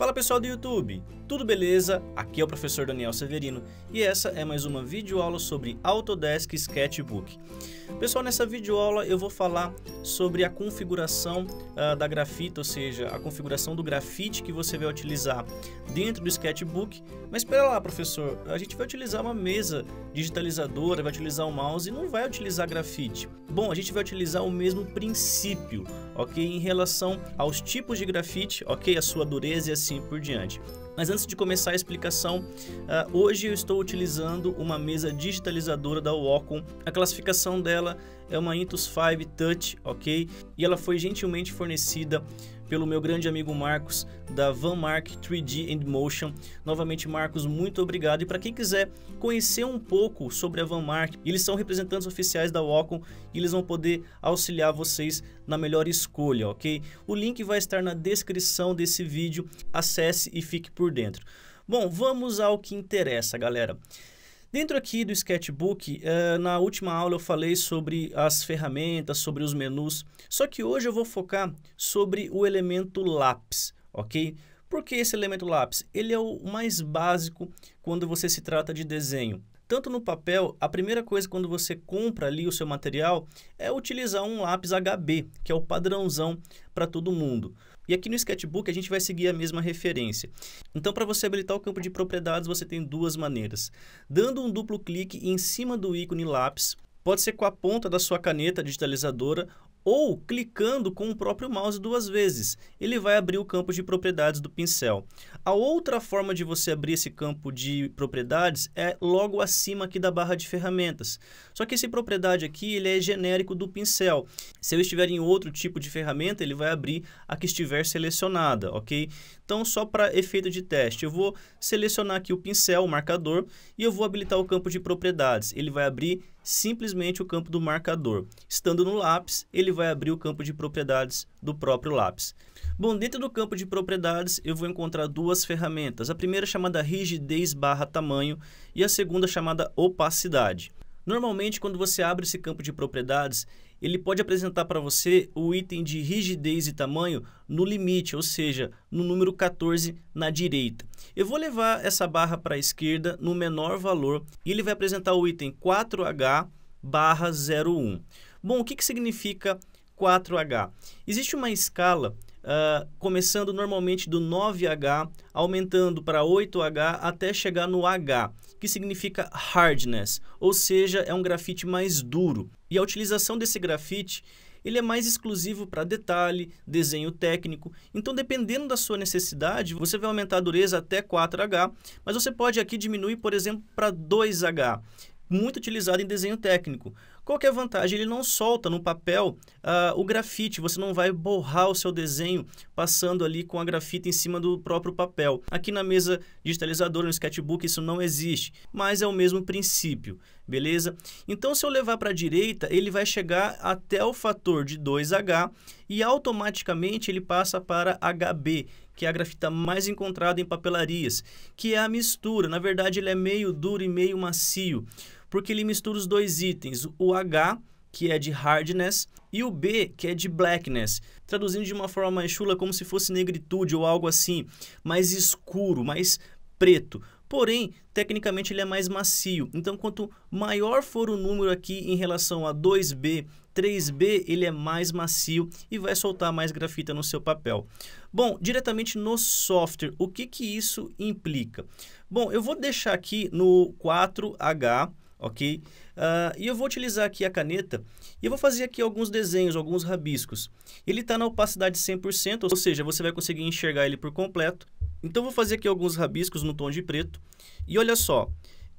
Fala pessoal do YouTube, tudo beleza? Aqui é o professor Daniel Severino e essa é mais uma videoaula sobre Autodesk Sketchbook. Pessoal, nessa videoaula eu vou falar sobre a configuração uh, da grafita, ou seja, a configuração do grafite que você vai utilizar dentro do Sketchbook. Mas espera lá, professor, a gente vai utilizar uma mesa digitalizadora, vai utilizar o um mouse e não vai utilizar grafite. Bom, a gente vai utilizar o mesmo princípio, ok? Em relação aos tipos de grafite, ok? A sua dureza e assim por diante. Mas antes de começar a explicação, uh, hoje eu estou utilizando uma mesa digitalizadora da Wacom. A classificação dela é uma Intus 5 Touch, ok? E ela foi gentilmente fornecida pelo meu grande amigo Marcos da Van Mark 3D and Motion. Novamente, Marcos, muito obrigado. E para quem quiser conhecer um pouco sobre a Van Mark, eles são representantes oficiais da Wacom e eles vão poder auxiliar vocês na melhor escolha, ok? O link vai estar na descrição desse vídeo. Acesse e fique por dentro. Bom, vamos ao que interessa, galera. Dentro aqui do Sketchbook, uh, na última aula eu falei sobre as ferramentas, sobre os menus, só que hoje eu vou focar sobre o elemento lápis, ok? Por que esse elemento lápis? Ele é o mais básico quando você se trata de desenho. Tanto no papel, a primeira coisa quando você compra ali o seu material é utilizar um lápis HB, que é o padrãozão para todo mundo. E aqui no Sketchbook a gente vai seguir a mesma referência. Então, para você habilitar o campo de propriedades, você tem duas maneiras. Dando um duplo clique em cima do ícone lápis, pode ser com a ponta da sua caneta digitalizadora ou clicando com o próprio mouse duas vezes. Ele vai abrir o campo de propriedades do pincel. A outra forma de você abrir esse campo de propriedades é logo acima aqui da barra de ferramentas. Só que esse propriedade aqui ele é genérico do pincel. Se eu estiver em outro tipo de ferramenta, ele vai abrir a que estiver selecionada, ok? Então, só para efeito de teste, eu vou selecionar aqui o pincel, o marcador, e eu vou habilitar o campo de propriedades. Ele vai abrir simplesmente o campo do marcador. Estando no lápis, ele vai abrir o campo de propriedades do próprio lápis. Bom, dentro do campo de propriedades, eu vou encontrar duas ferramentas. A primeira é chamada rigidez barra tamanho e a segunda é chamada opacidade. Normalmente, quando você abre esse campo de propriedades, ele pode apresentar para você o item de rigidez e tamanho no limite, ou seja, no número 14 na direita. Eu vou levar essa barra para a esquerda no menor valor e ele vai apresentar o item 4H barra 01. Bom, o que, que significa 4H? Existe uma escala uh, começando normalmente do 9H, aumentando para 8H até chegar no H, que significa hardness, ou seja, é um grafite mais duro. E a utilização desse grafite ele é mais exclusivo para detalhe, desenho técnico. Então, dependendo da sua necessidade, você vai aumentar a dureza até 4H, mas você pode aqui diminuir, por exemplo, para 2H muito utilizado em desenho técnico. Qual é a vantagem? Ele não solta no papel ah, o grafite, você não vai borrar o seu desenho passando ali com a grafita em cima do próprio papel. Aqui na mesa digitalizadora, no sketchbook, isso não existe, mas é o mesmo princípio, beleza? Então, se eu levar para a direita, ele vai chegar até o fator de 2H e automaticamente ele passa para HB, que é a grafita mais encontrada em papelarias, que é a mistura. Na verdade, ele é meio duro e meio macio porque ele mistura os dois itens, o H, que é de hardness, e o B, que é de blackness, traduzindo de uma forma mais chula como se fosse negritude ou algo assim, mais escuro, mais preto. Porém, tecnicamente ele é mais macio. Então, quanto maior for o número aqui em relação a 2B, 3B, ele é mais macio e vai soltar mais grafita no seu papel. Bom, diretamente no software, o que, que isso implica? Bom, eu vou deixar aqui no 4H, ok? Uh, e eu vou utilizar aqui a caneta e eu vou fazer aqui alguns desenhos, alguns rabiscos. Ele está na opacidade 100%, ou seja, você vai conseguir enxergar ele por completo. Então, eu vou fazer aqui alguns rabiscos no tom de preto. E olha só,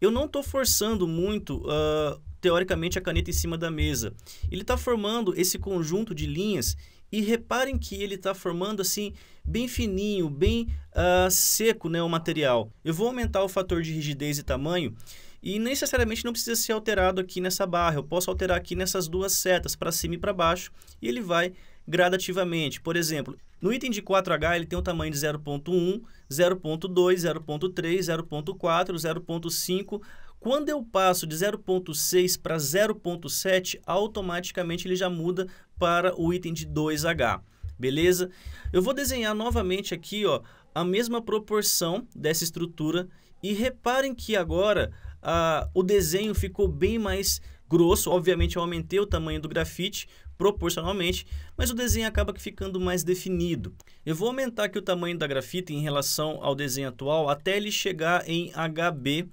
eu não estou forçando muito, uh, teoricamente, a caneta em cima da mesa. Ele está formando esse conjunto de linhas e reparem que ele está formando assim, bem fininho, bem uh, seco né, o material. Eu vou aumentar o fator de rigidez e tamanho e necessariamente não precisa ser alterado aqui nessa barra. Eu posso alterar aqui nessas duas setas, para cima e para baixo, e ele vai gradativamente. Por exemplo, no item de 4H ele tem o tamanho de 0.1, 0.2, 0.3, 0.4, 0.5. Quando eu passo de 0.6 para 0.7, automaticamente ele já muda para o item de 2H. Beleza? Eu vou desenhar novamente aqui ó, a mesma proporção dessa estrutura e reparem que agora uh, o desenho ficou bem mais grosso. Obviamente, eu aumentei o tamanho do grafite proporcionalmente, mas o desenho acaba ficando mais definido. Eu vou aumentar aqui o tamanho da grafite em relação ao desenho atual até ele chegar em HB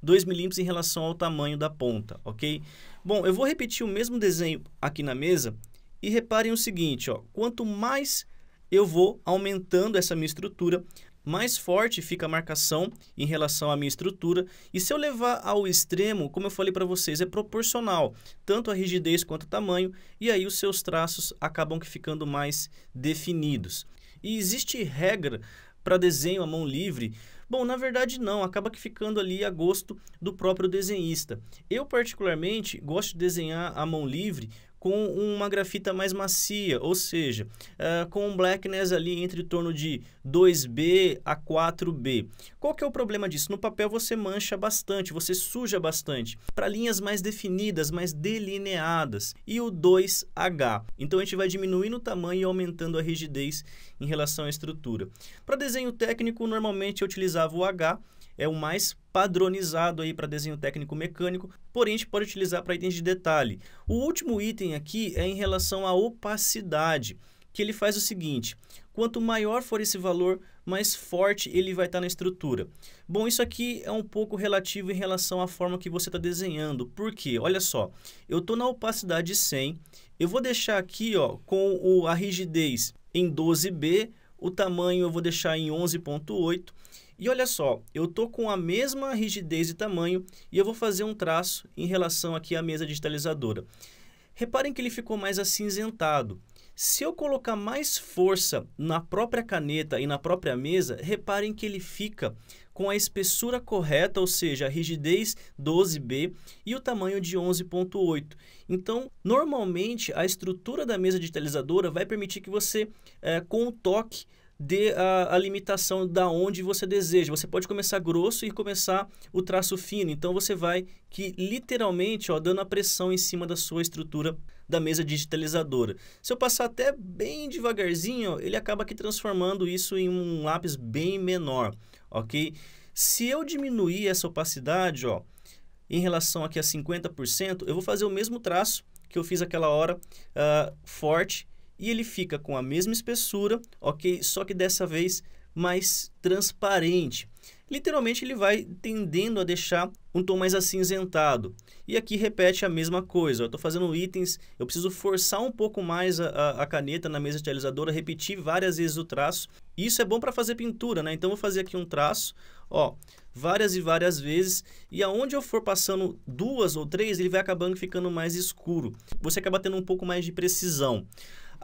2 milímetros em relação ao tamanho da ponta, ok? Bom, eu vou repetir o mesmo desenho aqui na mesa e reparem o seguinte, ó, quanto mais eu vou aumentando essa minha estrutura, mais forte fica a marcação em relação à minha estrutura. E se eu levar ao extremo, como eu falei para vocês, é proporcional, tanto a rigidez quanto o tamanho, e aí os seus traços acabam ficando mais definidos. E existe regra para desenho à mão livre? Bom, na verdade não, acaba que ficando ali a gosto do próprio desenhista. Eu particularmente gosto de desenhar à mão livre com uma grafita mais macia, ou seja, uh, com um blackness ali entre torno de 2B a 4B. Qual que é o problema disso? No papel você mancha bastante, você suja bastante, para linhas mais definidas, mais delineadas. E o 2H. Então a gente vai diminuindo o tamanho e aumentando a rigidez em relação à estrutura. Para desenho técnico, normalmente eu utilizava o H, é o mais padronizado aí para desenho técnico mecânico, porém a gente pode utilizar para itens de detalhe. O último item aqui é em relação à opacidade, que ele faz o seguinte, quanto maior for esse valor, mais forte ele vai estar tá na estrutura. Bom, isso aqui é um pouco relativo em relação à forma que você está desenhando, porque, olha só, eu estou na opacidade 100, eu vou deixar aqui ó, com o, a rigidez em 12B, o tamanho eu vou deixar em 11.8 e olha só, eu estou com a mesma rigidez e tamanho e eu vou fazer um traço em relação aqui à mesa digitalizadora. Reparem que ele ficou mais acinzentado. Se eu colocar mais força na própria caneta e na própria mesa, reparem que ele fica com a espessura correta, ou seja, a rigidez 12B e o tamanho de 11.8. Então, normalmente, a estrutura da mesa digitalizadora vai permitir que você, é, com o toque, dê a, a, limitação da onde você deseja. Você pode começar grosso e começar o traço fino. Então você vai que literalmente ó, dando a pressão em cima da sua estrutura da mesa digitalizadora. Se eu passar até bem devagarzinho, ó, ele acaba aqui transformando isso em um lápis bem menor, ok? Se eu diminuir essa opacidade, ó, em relação aqui a 50%, eu vou fazer o mesmo traço que eu fiz aquela hora uh, forte e ele fica com a mesma espessura, ok? Só que dessa vez mais transparente. Literalmente ele vai tendendo a deixar um tom mais acinzentado. E aqui repete a mesma coisa. Eu estou fazendo itens, eu preciso forçar um pouco mais a, a, a caneta na mesa estilizadora, repetir várias vezes o traço. Isso é bom para fazer pintura, né? Então vou fazer aqui um traço, ó, várias e várias vezes. E aonde eu for passando duas ou três, ele vai acabando ficando mais escuro. Você acaba tendo um pouco mais de precisão.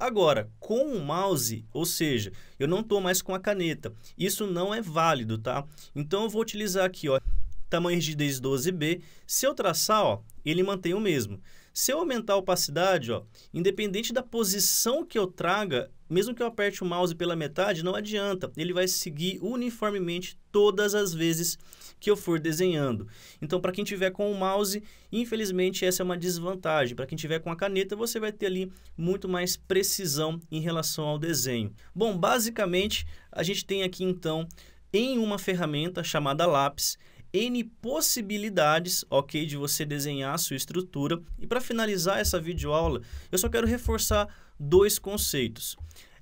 Agora, com o mouse, ou seja, eu não estou mais com a caneta. Isso não é válido, tá? Então, eu vou utilizar aqui, ó, tamanho rigidez 12B. Se eu traçar, ó, ele mantém o mesmo. Se eu aumentar a opacidade, ó, independente da posição que eu traga, mesmo que eu aperte o mouse pela metade, não adianta. Ele vai seguir uniformemente todas as vezes que eu for desenhando. Então, para quem tiver com o mouse, infelizmente essa é uma desvantagem. Para quem tiver com a caneta, você vai ter ali muito mais precisão em relação ao desenho. Bom, basicamente, a gente tem aqui então em uma ferramenta chamada lápis N possibilidades, ok, de você desenhar a sua estrutura. E para finalizar essa videoaula, eu só quero reforçar dois conceitos.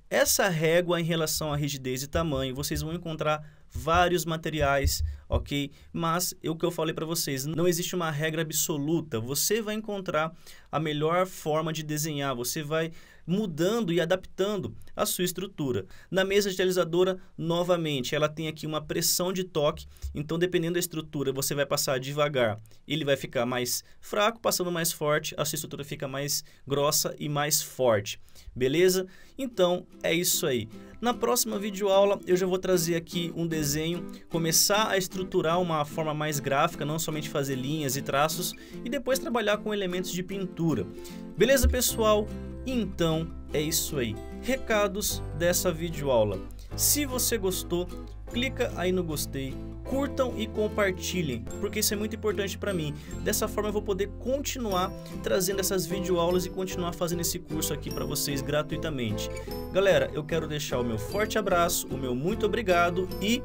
Essa régua em relação à rigidez e tamanho, vocês vão encontrar vários materiais, ok? Mas é o que eu falei para vocês, não existe uma regra absoluta. Você vai encontrar a melhor forma de desenhar, você vai mudando e adaptando a sua estrutura. Na mesa digitalizadora, novamente, ela tem aqui uma pressão de toque, então dependendo da estrutura, você vai passar devagar, ele vai ficar mais fraco, passando mais forte, a sua estrutura fica mais grossa e mais forte. Beleza? Então, é isso aí. Na próxima videoaula, eu já vou trazer aqui um desenho, começar a estruturar uma forma mais gráfica, não somente fazer linhas e traços, e depois trabalhar com elementos de pintura. Beleza, pessoal? Então é isso aí. Recados dessa videoaula. Se você gostou, clica aí no gostei, curtam e compartilhem, porque isso é muito importante para mim. Dessa forma eu vou poder continuar trazendo essas videoaulas e continuar fazendo esse curso aqui para vocês gratuitamente. Galera, eu quero deixar o meu forte abraço, o meu muito obrigado e